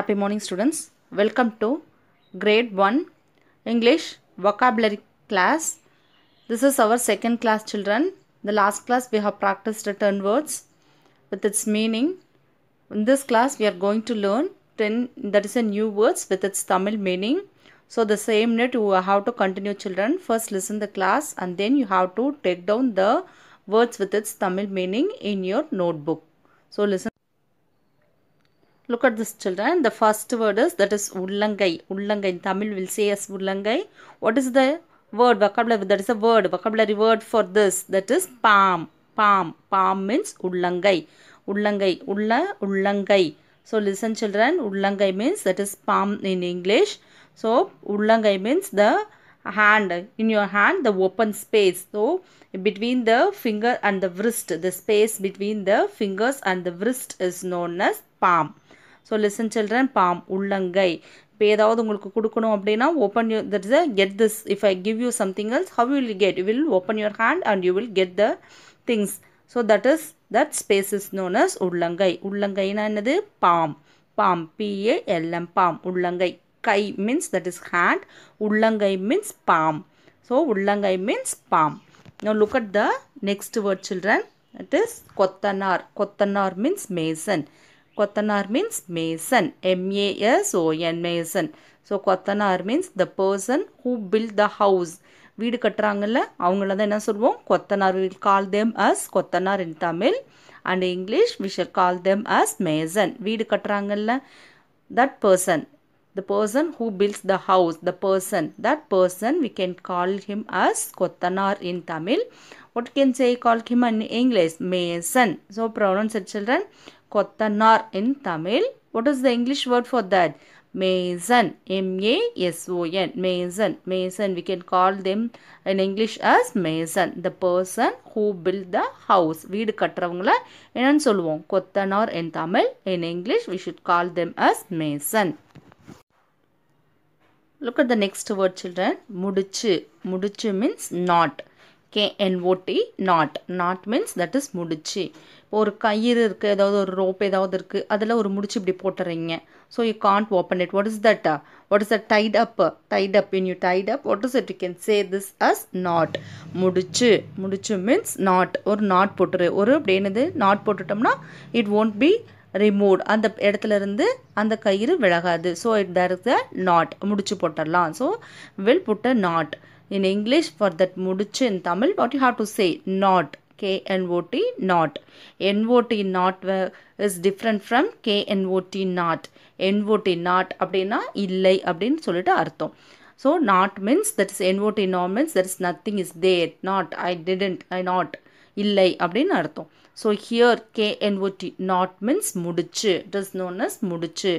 happy morning students welcome to grade 1 english vocabulary class this is our second class children the last class we have practiced the turn words with its meaning in this class we are going to learn 10 that is a new words with its tamil meaning so the same net you have to continue children first listen the class and then you have to take down the words with its tamil meaning in your notebook so listen Look at this children. The first word is that is ullangai. Ullangai in Tamil will say as ullangai. What is the word vocabulary? That is a word vocabulary word for this. That is palm. Palm. Palm means ullangai. Ullangai. Ulla ullangai. So listen children. Ullangai means that is palm in English. So ullangai means the hand in your hand the open space so between the finger and the wrist the space between the fingers and the wrist is known as palm so listen children palm உள்ளங்கை இப்போ ஏதாவது உங்களுக்கு கொடுக்கணும் அப்படின்னா open you that is get this if I give you something else how will get you will open your hand and you will get the things so that is that space is known as உள்ளங்கை உள்ளங்கைனா என்னது palm palm P A L M palm உள்ளங்கை கை means that is hand உள்ளங்கை means palm so உள்ளங்கை means palm no look at the next word children it is கொத்தனார் கொத்தனார் means mason கொத்தனார் means mason M A S a s o so கொத்தனார் means the person who build the house வீடு கட்டுறாங்கல்ல அவங்கள தான் என்ன சொல்லுவோம் கொத்தனார் வில் கால் தெம் அஸ் கொத்தனார் in Tamil and English we call them as mason வீடு கட்டுறாங்கல்ல that person the person who builds the house the person that person we can call him as கொத்தனார் in Tamil what can say call him and English mason so pronounce children Kothanar in Tamil. What is the English word for that? Mason. M-A-S-O-N. Mason. Mason. We can call them in English as Mason. The person who build the house. வீடு கட்டுறவங்கள என்னன்னு சொல்லுவோம் கொத்தனார் in Tamil. In English we should call them as Mason. Look at the next word children. முடிச்சு. முடிச்சு means not. K-N-O-T. Not. Not means that is ஒரு கயிறு இருக்குது ஏதாவது ஒரு ரோப் ஏதாவது இருக்குது அதில் ஒரு முடிச்சு இப்படி போட்டுறீங்க so you can't open it what is that what is the tight up tight up in you tight up what is it you can say this as knot முடிச்சு முடிச்சு மீன்ஸ் நாட் ஒரு நாட் போட்டுரு ஒரு அப்படி என்னது knot போட்டுட்டோம்னா it won't be remove அந்த இடத்துல இருந்து அந்த கயிறு விலகாது so it there is a knot முடிச்சு போட்டுடலாம் so will put a knot in English for that முடிச்சு in Tamil what you have to say knot KNOT not. NOT not is different from KNOT not. NOT not அப்படின்னா இல்லை அப்படின்னு சொல்லிட்டு அர்த்தம் so not means that is NOT NOT means that is nothing is there not I didn't I not இல்லை அப்படின்னு அர்த்தம் so here K N O T knot means முடிச்சு It is known as முடிச்சு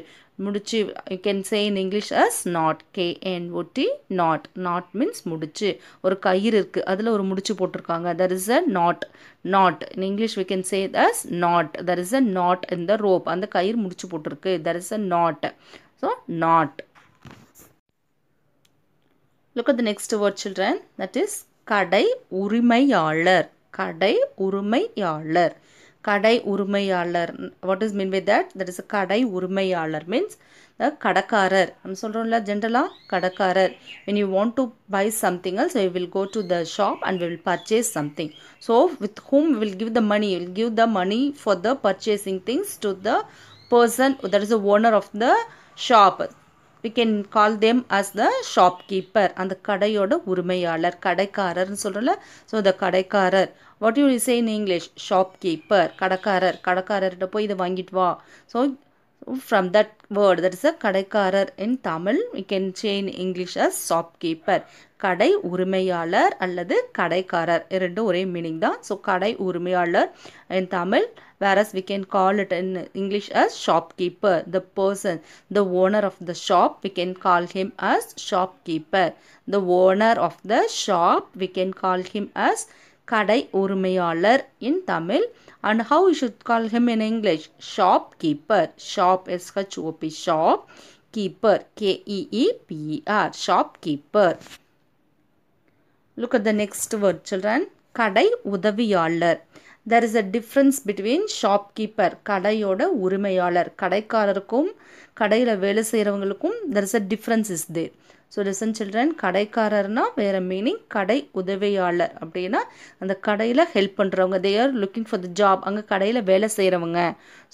முடிச்சு you can say in English as knot K N O T knot not means முடிச்சு ஒரு கயிறு இருக்குது அதில் ஒரு முடிச்சு போட்டிருக்காங்க there is a knot knot in English we can say thus knot there is a knot in the rope அந்த கயிறு முடிச்சு போட்டிருக்கு there is a knot so knot look at the next word children that is கடை உரிமையாளர் கடை உரிமையாளர் கடை உரிமையாளர் what is mean by that that is கடை உரிமையாளர் மீன்ஸ் கடக்காரர் நம்ம சொல்கிறோம்ல ஜென்ரலாக கடக்காரர் when you want to buy something else you will go to the shop and will purchase something so with whom will give the money will give the money for the purchasing things to the person that is the owner of the shop we can call them as the shopkeeper அந்த கடையோட உரிமையாளர் கடைக்காரர்னு சொல்கிறோம்ல so the கடைக்காரர் what you ரிசே in English shopkeeper கடைக்காரர் கடைக்காரர்கிட்ட போய் இதை வாங்கிட்டு வா so from that word that is a கடைக்காரர் இன் Tamil we can say in English as shopkeeper கடை உரிமையாளர் அல்லது கடைக்காரர் ரெண்டும் ஒரே மீனிங் தான் ஸோ கடை உரிமையாளர் in Tamil whereas we can call it in English as shopkeeper the person the owner of the shop we can call him as shopkeeper the owner of the shop we can call him as கடை உரிமையாளர் in Tamil and how you should call him in English shop keeper shop O P shop keeper K E E P R shop keeper look at the next word children கடை உதவியாளர் there is a difference between keeper கடையோட உரிமையாளர் கடைக்காரருக்கும் கடையில் வேலை செய்கிறவங்களுக்கும் there is a difference is there so listen children கடைக்காரர்னா வேறு மீனிங் கடை உதவியாளர் அப்படின்னா அந்த கடையில் ஹெல்ப் பண்ணுறவங்க they are looking for the job அங்கே கடையில் வேலை செய்கிறவங்க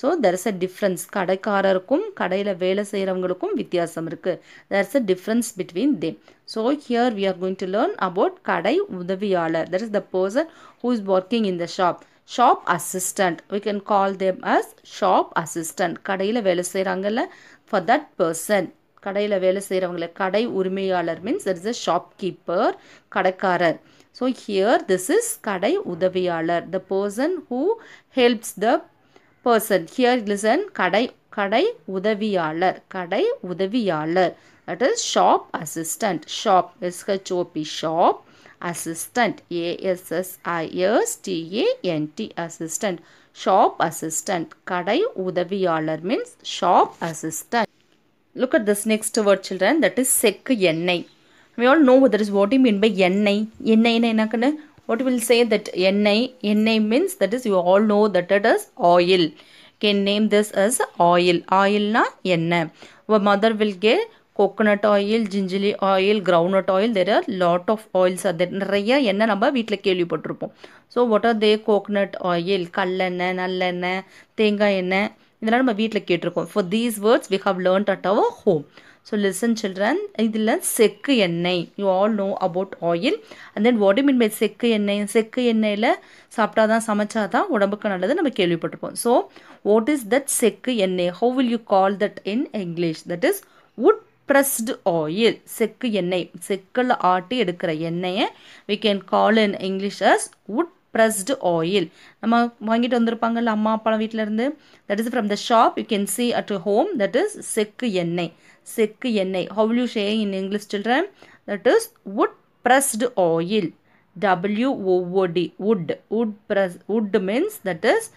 so there is a difference கடைக்காரருக்கும் கடையில் வேலை செய்கிறவங்களுக்கும் வித்தியாசம் இருக்குது there is a difference between them so here we are going to learn about கடை உதவியாளர் there is the person who is working in the shop shop assistant we can call them as shop assistant கடையில் வேலை செய்கிறாங்கல்ல for that person கடையில் வேலை செய்கிறவங்களை கடை உரிமையாளர் means it's a shopkeeper கடைக்காரர் so here this is கடை உதவியாளர் த person who helps the person here listen கடை கடை உதவியாளர் கடை உதவியாளர் that is shop assistant shop எஸ்ஹெச்ஓபி shop assistant ஏஎஸ்எஸ்ஐஎஸ்டிஏஎன்டி assistant shop assistant கடை உதவியாளர் means shop assistant Look at this next word children that is செக்கு எண்ணெய் we all know what is what you mean by எண்ணெய் எண்ணெய்னா என்ன கண்ணு what will say that எண்ணெய் எண்ணெய் means that is you all know that it is oil can name this as oil oilனா எண்ணெய் our mother will give coconut oil gingelly oil ground oil there are lot of oils அது நிறைய எண்ணெய் நம்ம வீட்டில் கேள்விப்பட்டிருப்போம் so what are they coconut oil கல்லெண்ணெய் நல்லெண்ணெய் தேங்காய் எண்ணெய் இதெல்லாம் நம்ம வீட்டில் கேட்டிருக்கோம் for these words we have learned at our home so listen children இதில் செக்கு எண்ணெய் you all know about oil and then what mean by செக்கு எண்ணெய் செக்கு எண்ணெயில் சாப்பிட்டா தான் சமைச்சா தான் உடம்புக்கு நல்லது நம்ம கேள்விப்பட்டிருப்போம் ஸோ வாட் இஸ் தட் செக்கு எண்ணெய் how will you call that in English that is wood pressed oil செக்கு எண்ணெய் செக்கில் ஆட்டி எடுக்கிற எண்ணெயை we can call in English as wood pressed oil நம்ம வாங்கிட்டு வந்திருப்பாங்கல்ல அம்மா அப்பா வீட்டிலேருந்து that is from the shop you can see at home that is செக்கு எண்ணெய் செக்கு எண்ணெய் how you say in English children that is wood pressed oil W டபிள்யூஓஓடி wood wood press would means that is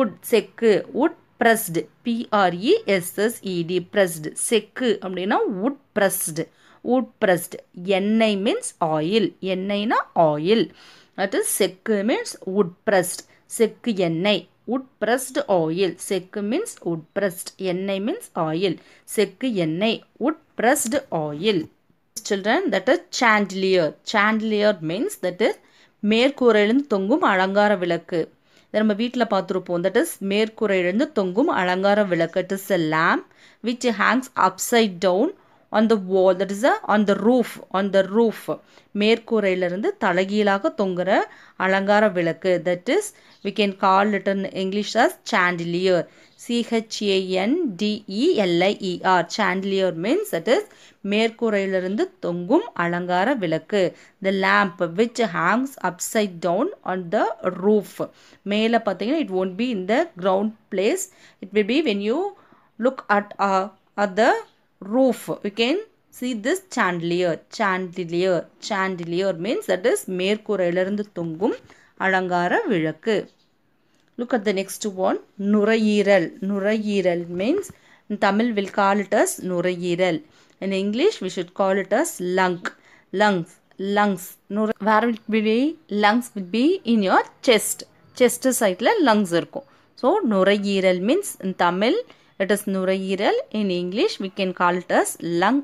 wood cheque would pressed பிஆர்இஎஸ்எஸ்இடி pressed செக்கு அப்படின்னா would pressed would pressed எண்ணெய் means oil எண்ணெய்னா oil that is cheque means wood pressed செக்கு எண்ணெய் உட் pressed oil செக்கு means உட் pressed எண்ணெய் means oil செக்கு எண்ணெய் உட் pressed oil children that is chandelier chandelier means that is மேற்கூரையிலிருந்து தொங்கும் அலங்கார விளக்கு நம்ம வீட்டில் பார்த்துருப்போம் தட் இஸ் மேற்கூரையிலிருந்து தொங்கும் அலங்கார விளக்கு it is a lamp which Hanks upside down on the wall that is a on the roof on the roof மேற்கூரையிலிருந்து தலகீழாக தொங்குற அலங்கார விளக்கு that is we can call litre English as chandelier சிஹெச்ஏஎன்டிஇஎல்ஐஇஆர் chandelier means that is மேற்கூரையிலிருந்து தொங்கும் அலங்கார விளக்கு the lamb which Hanks upside down on the roof மேலே பார்த்தீங்கன்னா it won't be in the ground place it will be when you look at at the roof. You can see this chandelier. Chandelier. Chandelier means that is மேற்கூரையிலிருந்து தொங்கும் அலங்கார விளக்கு look at the next one நுரையீரல் நுரையீரல் means in Tamil will call it as நுரையீரல் in English we should call it as lung lungs lungs நுர where will be lungs will be in your chest chest சைட்டில் lungs இருக்கும் so நுரையீரல் means in Tamil That is Nurayiral. In English, we can call it as lung.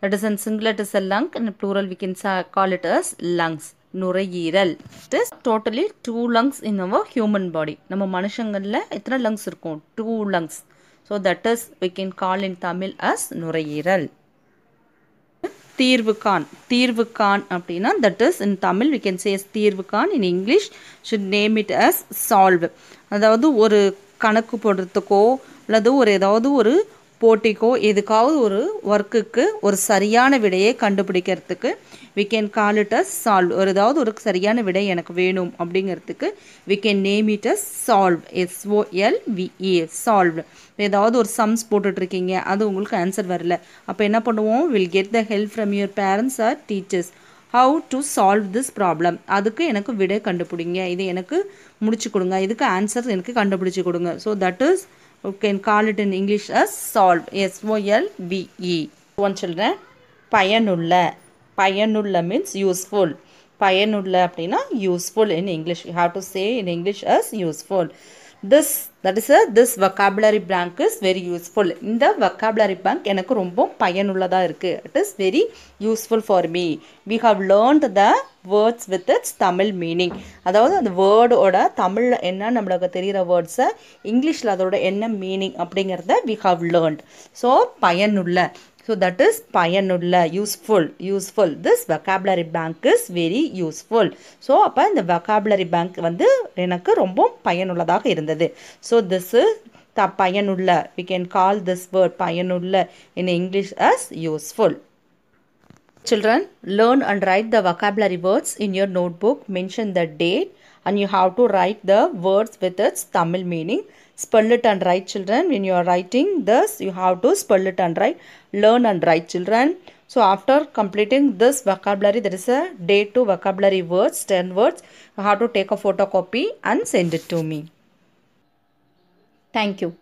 That is in singular, it is a lung. In plural, we can call it as lungs நுரையீரல் it is totally two lungs in our human body நம்ம மனுஷங்களில் எத்தனை lungs இருக்கும் two lungs so that is we can call in Tamil as நுரையீரல் தீர்வுகான் தீர்வுகான் அப்படின்னா that is in Tamil we can say தீர்வுகான் in English should name it as solve அதாவது ஒரு கணக்கு போடுறதுக்கோ அல்லது ஒரு ஏதாவது ஒரு போட்டிக்கோ எதுக்காவது ஒரு ஒர்க்குக்கு ஒரு சரியான விடையை கண்டுபிடிக்கிறதுக்கு we can call it as solve ஒரு ஏதாவது ஒரு சரியான விடை எனக்கு வேணும் அப்படிங்கிறதுக்கு we can name it as solve விஏ சால்வ் ஏதாவது ஒரு சம்ஸ் போட்டுட்ருக்கீங்க அது உங்களுக்கு ஆன்சர் வரல அப்போ என்ன பண்ணுவோம் will get the help from your parents or teachers how to solve this problem அதுக்கு எனக்கு விடை கண்டுபிடிங்க இது எனக்கு முடிச்சு கொடுங்க இதுக்கு ஆன்சர் எனக்கு கண்டுபிடிச்சி கொடுங்க so that is we can call it in English as solve S-O-L-V-E one children payanulla payanulla means useful payanulla அப்படின்னா useful in english you have to say in english as useful this that is a this vocabulary bank is very useful இந்த வக்காபுலரி பேங்க் எனக்கு ரொம்ப பயனுள்ளதாக இருக்குது it is very useful for me we have learned the words with its Tamil meaning அதாவது அந்த வேர்டோட தமிழில் என்ன நம்மளுக்கு தெரிகிற வேர்ட்ஸை இங்கிலீஷில் அதோட என்ன மீனிங் அப்படிங்கிறத வி ஹவ் லேர்ன்ட் ஸோ பயனுள்ள So that payanulla, useful useful this vocabulary bank is very useful. So upon the vocabulary bank வந்து எனக்கு ரொம்ப பயனுள்ளதாக இருந்தது this திஸ் த பயனுள்ள We can call this word பயனுள்ள in English as useful. Children, learn and write the vocabulary words in your notebook. Mention the date and you have to write the words with its Tamil meaning. Spell it and write children. When you are writing this, you have to spell it and write. Learn and write children. So after completing this vocabulary, there is a day to vocabulary words, 10 words. You have to take a photocopy and send it to me. Thank you.